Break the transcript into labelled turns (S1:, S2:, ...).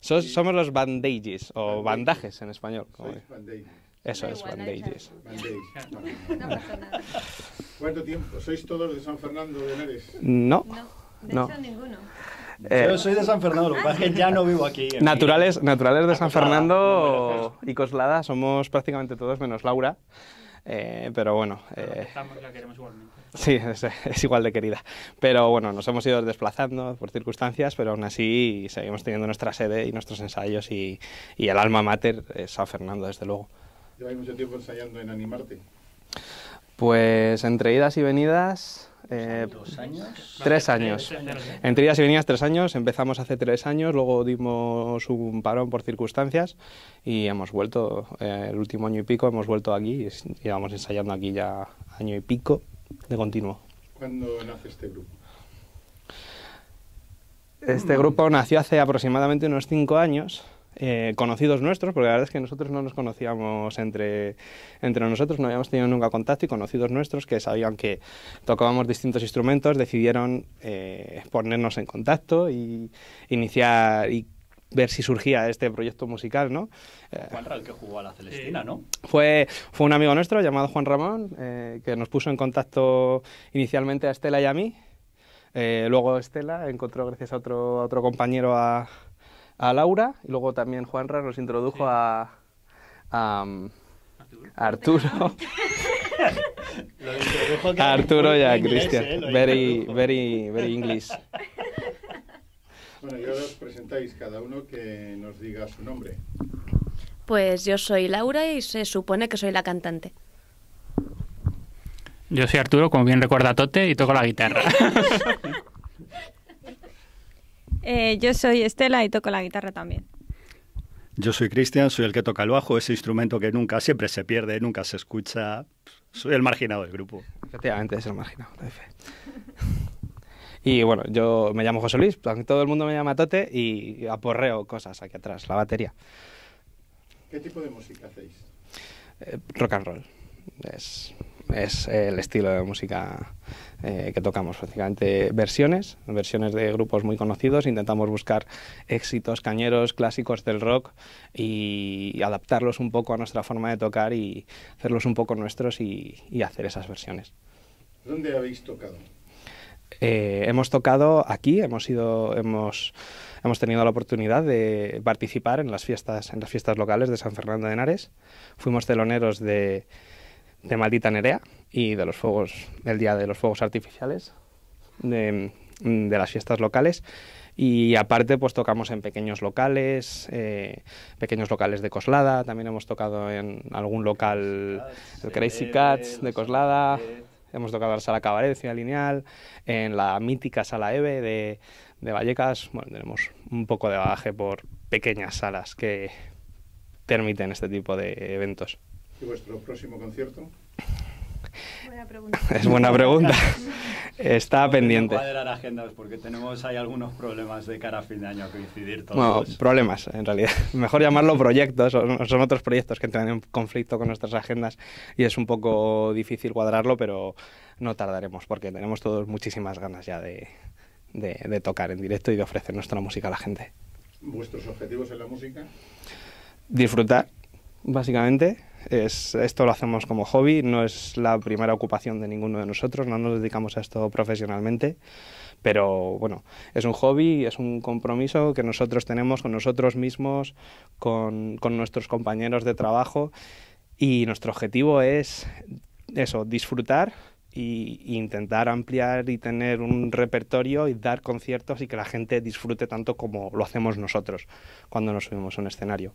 S1: somos los bandages o bandajes en español. Eso es, bandages. ¿Cuánto tiempo? ¿Sois todos de San Fernando de Neres? No. No, de hecho ninguno. Yo soy de San Fernando, lo ya no vivo aquí. Naturales, naturales de San Fernando y Coslada somos prácticamente todos menos Laura. Eh, pero bueno. Eh, sí, es, igual de querida. Pero bueno, nos hemos ido desplazando por circunstancias, pero aún así seguimos teniendo nuestra sede y nuestros ensayos y, y el alma mater es San Fernando, desde luego. ¿Lleváis mucho tiempo ensayando en Animarte? Pues entre idas y venidas, eh, ¿Dos años? Tres años. Entre idas y venidas, tres años. Empezamos hace tres años, luego dimos un parón por circunstancias y hemos vuelto. Eh, el último año y pico hemos vuelto aquí y llevamos ensayando aquí ya año y pico de continuo. ¿Cuándo nace este grupo? Este grupo nació hace aproximadamente unos cinco años. Eh, conocidos nuestros, porque la verdad es que nosotros no nos conocíamos entre, entre nosotros, no habíamos tenido nunca contacto, y conocidos nuestros que sabían que tocábamos distintos instrumentos, decidieron eh, ponernos en contacto y iniciar y ver si surgía este proyecto musical, ¿no? Eh, Juan el que jugó a la Celestina, ¿no? Fue, fue un amigo nuestro llamado Juan Ramón, que nos puso en contacto inicialmente a Estela y a mí. luego Estela encontró, gracias a otro, a otro compañero, a, a Laura y luego también Juanra nos introdujo um, a, Arturo. Arturo y a Cristian. Eh, very, very, very English. Bueno, yo os presentáis cada uno que nos diga su nombre. Pues yo soy Laura y se supone que soy la cantante. Yo soy Arturo, como bien recuerda Tote, y toco la guitarra. Eh, yo soy Estela y toco la guitarra también. Yo soy Cristian, soy el que toca el bajo, ese instrumento que nunca, siempre se pierde, nunca se escucha. Soy el marginado del grupo. Efectivamente, es el marginado. Y bueno, yo me llamo José Luis, todo el mundo me llama Tote y aporreo cosas aquí atrás, la batería. ¿Qué tipo de música hacéis? Eh, rock and roll. Es es el estilo de música eh, que tocamos, Básicamente versiones, versiones de grupos muy conocidos, intentamos buscar éxitos cañeros clásicos del rock y adaptarlos un poco a nuestra forma de tocar y hacerlos un poco nuestros y, hacer esas versiones. ¿Dónde habéis tocado? Eh, hemos tocado aquí, hemos ido, hemos, hemos tenido la oportunidad de participar en las fiestas, en las fiestas locales de San Fernando de Henares. Fuimos teloneros de de Maldita Nerea y de los fuegos, el día de los fuegos artificiales de, las fiestas locales. Y aparte, pues tocamos en pequeños locales, eh, pequeños locales de Coslada, también hemos tocado en algún local, el Crazy Cats de Coslada, hemos tocado en la Sala Cabaret de Lineal, en la mítica Sala EVE de, Vallecas. Bueno, tenemos un poco de bagaje por pequeñas salas que permiten este tipo de eventos. ¿Y vuestro próximo concierto? Buena pregunta. Es buena pregunta. Está pendiente. Cuadrar agendas porque tenemos hay algunos problemas de cara a fin de año a coincidir todos. problemas en realidad. Mejor llamarlo proyectos, son otros proyectos que entran en conflicto con nuestras agendas y es un poco difícil cuadrarlo, pero no tardaremos porque tenemos todos muchísimas ganas ya de, de, de tocar en directo y de ofrecer nuestra música a la gente. ¿Vuestros objetivos en la música? Disfrutar, básicamente esto lo hacemos como hobby, no es la primera ocupación de ninguno de nosotros, no nos dedicamos a esto profesionalmente, pero bueno, es un hobby, es un compromiso que nosotros tenemos con nosotros mismos, con, nuestros compañeros de trabajo y nuestro objetivo es eso, disfrutar e intentar ampliar y tener un repertorio y dar conciertos y que la gente disfrute tanto como lo hacemos nosotros cuando nos subimos a un escenario.